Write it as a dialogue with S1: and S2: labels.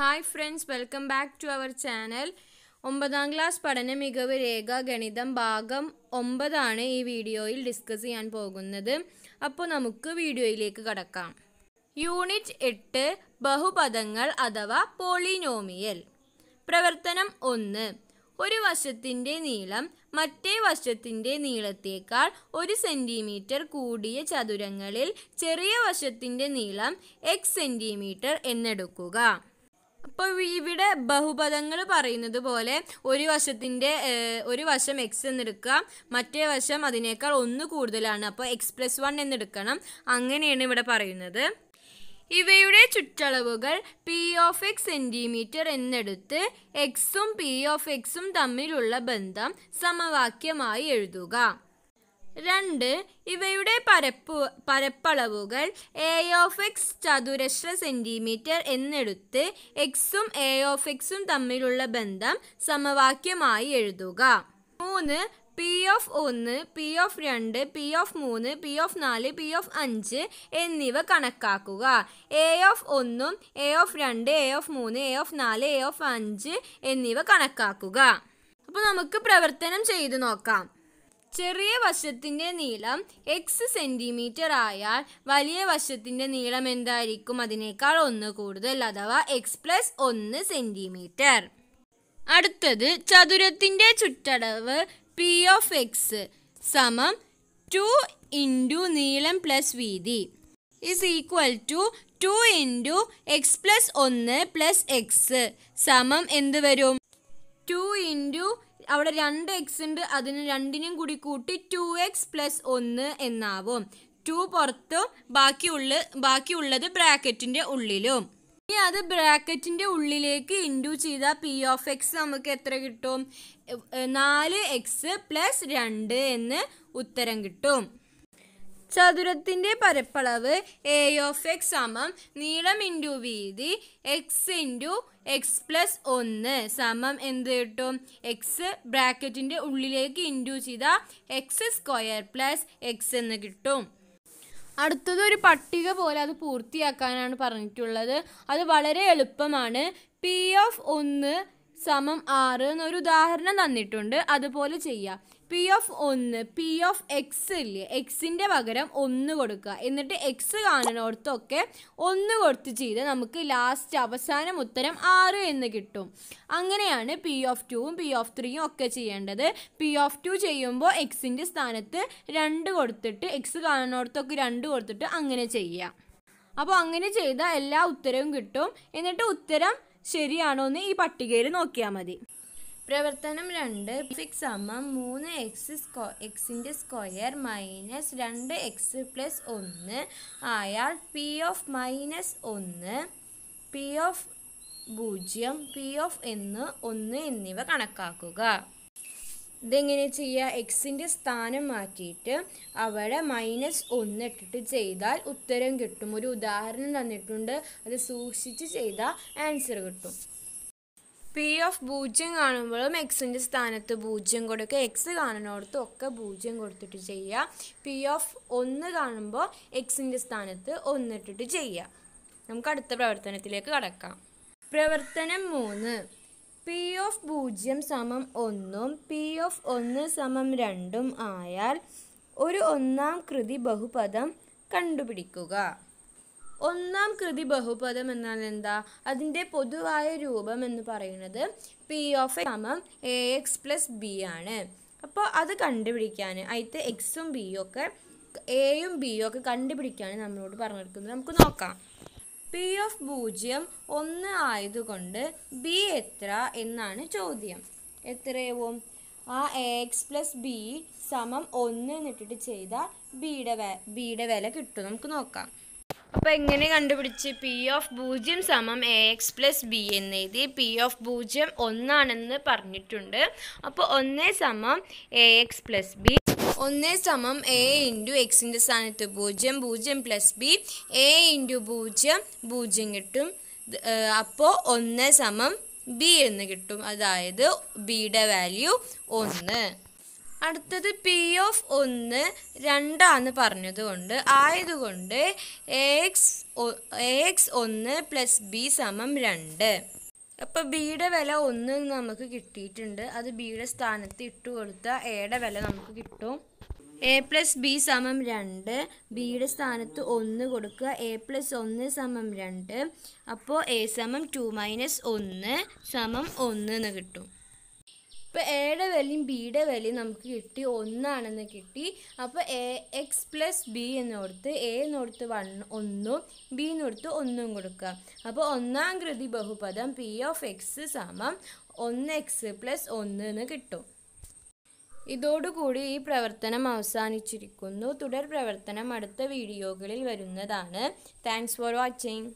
S1: hi friends welcome back to our channel ഒമ്പതാം class പഠന മികവ് രേഖ ഗണിതം ഭാഗം ഒമ്പതാണ് ഈ വീഡിയോയിൽ ഡിസ്കസ് ചെയ്യാൻ പോകുന്നത് അപ്പോൾ നമുക്ക് വീഡിയോയിലേക്ക് കടക്കാം യൂണിറ്റ് എട്ട് ബഹുപദങ്ങൾ അഥവാ പോളിനോമിയൽ പ്രവർത്തനം ഒന്ന് ഒരു വശത്തിൻ്റെ നീളം മറ്റേ വശത്തിൻ്റെ നീളത്തേക്കാൾ ഒരു സെൻറ്റിമീറ്റർ കൂടിയ ചതുരങ്ങളിൽ ചെറിയ വശത്തിൻ്റെ നീളം എക്സ് സെൻറ്റിമീറ്റർ എന്നെടുക്കുക ഇപ്പോൾ ഇവിടെ ബഹുപദങ്ങൾ പറയുന്നത് പോലെ ഒരു വശത്തിൻ്റെ ഒരു വശം എക്സ് എന്നെടുക്കുക മറ്റേ വശം അതിനേക്കാൾ ഒന്ന് കൂടുതലാണ് അപ്പോൾ എക്സ് പ്ലസ് വൺ എന്നെടുക്കണം അങ്ങനെയാണ് ഇവിടെ പറയുന്നത് ഇവയുടെ ചുറ്റളവുകൾ പി ഓഫ് എക്സ് സെൻറ്റിമീറ്റർ എന്നെടുത്ത് എക്സും പി ഓഫ് എക്സും തമ്മിലുള്ള ബന്ധം സമവാക്യമായി എഴുതുക രണ്ട് ഇവയുടെ പരപ്പ് പരപ്പളവുകൾ എ ഓഫ് എക്സ് ചതുരശ്ര സെൻറ്റിമീറ്റർ എന്നെടുത്ത് എക്സും എ ഓഫ് എക്സും തമ്മിലുള്ള ബന്ധം സമവാക്യമായി എഴുതുക മൂന്ന് പി ഓഫ് ഒന്ന് പി ഓഫ് രണ്ട് പി ഓഫ് മൂന്ന് പി ഓഫ് നാല് പി ഓഫ് അഞ്ച് എന്നിവ കണക്കാക്കുക എ ഓഫ് ഒന്നും എ ഓഫ് രണ്ട് എ ഓഫ് മൂന്ന് എ ഓഫ് നാല് എ ഓഫ് അഞ്ച് എന്നിവ കണക്കാക്കുക അപ്പോൾ നമുക്ക് പ്രവർത്തനം ചെയ്തു നോക്കാം ചെറിയ വശത്തിൻ്റെ നീളം എക്സ് സെൻറ്റിമീറ്റർ ആയാൽ വലിയ വശത്തിൻ്റെ നീളം എന്തായിരിക്കും അതിനേക്കാൾ ഒന്ന് കൂടുതൽ അഥവാ എക്സ് പ്ലസ് ഒന്ന് സെൻറ്റിമീറ്റർ അടുത്തത് ചതുരത്തിൻ്റെ ചുറ്റടവ് പി ഓഫ് എക്സ് സമം ടു ഇൻറ്റു നീളം പ്ലസ് വീതി is equal to two into X plus ഒന്ന് പ്ലസ് എക്സ് സമം എന്ത് വരും ടു ഇൻറ്റു അവിടെ രണ്ട് എക്സ് ഉണ്ട് അതിന് രണ്ടിനും കൂടി കൂട്ടി ടു എക്സ് പ്ലസ് ഒന്ന് എന്നാവും ടു പുറത്തും ബാക്കിയുള്ള ബാക്കിയുള്ളത് ബ്രാക്കറ്റിൻ്റെ ഉള്ളിലും ഇനി അത് ബ്രാക്കറ്റിൻ്റെ ഉള്ളിലേക്ക് ഇൻറ്റു ചെയ്ത പി ഓഫ് എക്സ് നമുക്ക് എത്ര കിട്ടും നാല് എക്സ് പ്ലസ് രണ്ട് എന്ന് ഉത്തരം കിട്ടും ചതുരത്തിൻ്റെ പരപ്പളവ് എ ഓഫ് എക്സ് സമം നീളം ഇൻറ്റു വീതി എക്സ് ഇൻറ്റു എക്സ് പ്ലസ് ഒന്ന് സമം എന്ത് കിട്ടും എക്സ് ബ്രാക്കറ്റിൻ്റെ ഉള്ളിലേക്ക് ഇൻറ്റു ചെയ്ത എക്സ് സ്ക്വയർ പ്ലസ് എക്സ് എന്ന് കിട്ടും അടുത്തത് ഒരു പട്ടിക പോലെ അത് പൂർത്തിയാക്കാനാണ് പറഞ്ഞിട്ടുള്ളത് അത് വളരെ എളുപ്പമാണ് പി ഓഫ് ഒന്ന് സമം ആറ് എന്നൊരു ഉദാഹരണം തന്നിട്ടുണ്ട് അതുപോലെ ചെയ്യുക പി ഓഫ് ഒന്ന് പി ഓഫ് എക്സ് ഇല്ലേ എക്സിൻ്റെ പകരം ഒന്ന് കൊടുക്കുക എന്നിട്ട് എക്സ് കാണുന്നിടത്തൊക്കെ ഒന്ന് കൊടുത്ത് ചെയ്ത് നമുക്ക് ലാസ്റ്റ് അവസാനം ഉത്തരം ആറ് എന്ന് കിട്ടും അങ്ങനെയാണ് പി ഓഫ് ടുവും പി ഓഫ് ത്രീയും ഒക്കെ ചെയ്യേണ്ടത് പി ഓഫ് ടു ചെയ്യുമ്പോൾ എക്സിൻ്റെ സ്ഥാനത്ത് രണ്ട് കൊടുത്തിട്ട് എക്സ് കാണുന്നിടത്തൊക്കെ രണ്ട് കൊടുത്തിട്ട് അങ്ങനെ ചെയ്യുക അപ്പോൾ അങ്ങനെ ചെയ്താൽ എല്ലാ ഉത്തരവും കിട്ടും എന്നിട്ട് ഉത്തരം ശരിയാണോ എന്ന് ഈ പട്ടികയിൽ നോക്കിയാൽ മതി പ്രവർത്തനം രണ്ട് സിക്സ് സമം മൂന്ന് എക്സ് സ്കോ എക്സിൻ്റെ സ്ക്വയർ മൈനസ് രണ്ട് എക്സ് പ്ലസ് ഒന്ന് ആയാൽ പി ഓഫ് മൈനസ് ഒന്ന് പി ഓഫ് പൂജ്യം പി ഓഫ് എന്ന് ഒന്ന് എന്നിവ കണക്കാക്കുക ഇതെങ്ങനെ ചെയ്യുക എക്സിൻ്റെ സ്ഥാനം മാറ്റിയിട്ട് അവിടെ മൈനസ് ഒന്ന് ഇട്ടിട്ട് ചെയ്താൽ ഉത്തരം കിട്ടും ഒരു ഉദാഹരണം തന്നിട്ടുണ്ട് അത് സൂക്ഷിച്ച് ചെയ്താൽ ആൻസർ കിട്ടും പി ഓഫ് പൂജ്യം കാണുമ്പോഴും എക്സിൻ്റെ സ്ഥാനത്ത് പൂജ്യം കൊടുക്കുക എക്സ് കാണുന്നിടത്തും ഒക്കെ പൂജ്യം കൊടുത്തിട്ട് ചെയ്യുക പി ഓഫ് ഒന്ന് കാണുമ്പോൾ എക്സിൻ്റെ സ്ഥാനത്ത് ഒന്നിട്ടിട്ട് ചെയ്യുക നമുക്ക് അടുത്ത പ്രവർത്തനത്തിലേക്ക് കടക്കാം പ്രവർത്തനം മൂന്ന് പി ഓഫ് പൂജ്യം സമം ഒന്നും പി ഓഫ് ഒന്ന് സമം രണ്ടും ആയാൽ ഒരു ഒന്നാം കൃതി ബഹുപദം കണ്ടുപിടിക്കുക ഒന്നാം കൃതി ബഹുപദം എന്നാൽ എന്താ അതിൻ്റെ പൊതുവായ രൂപം എന്ന് പറയുന്നത് പി ഓഫ് സമം എ എക്സ് പ്ലസ് ബി ആണ് അപ്പോൾ അത് കണ്ടുപിടിക്കാൻ അതിൻ്റെ എക്സും ബിയും ഒക്കെ എയും ബിയും ഒക്കെ കണ്ടുപിടിക്കാനാണ് നമ്മളോട് പറഞ്ഞിരിക്കുന്നത് നമുക്ക് നോക്കാം പി ഓഫ് പൂജ്യം ഒന്ന് ആയതുകൊണ്ട് ബി എത്ര എന്നാണ് ചോദ്യം എത്രയാവും ആ എക്സ് പ്ലസ് ബി സമം ഒന്ന് എന്നിട്ടിട്ട് ചെയ്താൽ ബിയുടെ വെ ബിയുടെ വില കിട്ടും നമുക്ക് നോക്കാം അപ്പോൾ എങ്ങനെ കണ്ടുപിടിച്ച് പി ഓഫ് പൂജ്യം സമം എ എക്സ് പ്ലസ് ബി എന്ന് എഴുതി പി ഓഫ് പൂജ്യം ഒന്നാണെന്ന് പറഞ്ഞിട്ടുണ്ട് അപ്പോൾ ഒന്ന് സമം എ എക്സ് പ്ലസ് ബി ഒന്ന് സമം എ ഇൻറ്റു എക്സിൻ്റെ സ്ഥാനത്ത് പൂജ്യം പൂജ്യം പ്ലസ് ബി എ ഇൻറ്റു പൂജ്യം പൂജ്യം കിട്ടും അപ്പോൾ ഒന്ന് സമം ബി എന്ന് കിട്ടും അതായത് ബിയുടെ വാല്യൂ ഒന്ന് അടുത്തത് പി ഓഫ് ഒന്ന് രണ്ടാന്ന് പറഞ്ഞതുകൊണ്ട് ആയതുകൊണ്ട് എ എക്സ് എ എക്സ് ഒന്ന് പ്ലസ് ബി സമം രണ്ട് അപ്പോൾ ബിയുടെ വില ഒന്ന് നമുക്ക് കിട്ടിയിട്ടുണ്ട് അത് ബിയുടെ സ്ഥാനത്ത് ഇട്ട് കൊടുത്താൽ എയുടെ വില നമുക്ക് കിട്ടും എ പ്ലസ് ബി സമം രണ്ട് ബിയുടെ സ്ഥാനത്ത് ഒന്ന് കൊടുക്കുക എ പ്ലസ് ഒന്ന് സമം രണ്ട് അപ്പോൾ എ സമം ടു മൈനസ് ഒന്ന് സമം ഒന്ന് എന്ന് കിട്ടും അപ്പോൾ എയുടെ വിലയും ബിയുടെ വിലയും നമുക്ക് കിട്ടി ഒന്നാണെന്ന് കിട്ടി അപ്പോൾ എ എക്സ് പ്ലസ് ബി എന്നോർത്ത് എ എന്നോർത്ത് വൺ ഒന്നും ബി എന്നോർത്ത് ഒന്നും കൊടുക്കുക അപ്പോൾ ഒന്നാം കൃതി ബഹുപദം പി ഓഫ് എക്സ് സമം ഒന്ന് എക്സ് പ്ലസ് ഒന്ന് എന്ന് കിട്ടും ഇതോടുകൂടി ഈ പ്രവർത്തനം അവസാനിച്ചിരിക്കുന്നു തുടർ പ്രവർത്തനം അടുത്ത വീഡിയോകളിൽ വരുന്നതാണ് താങ്ക്സ് ഫോർ വാച്ചിങ്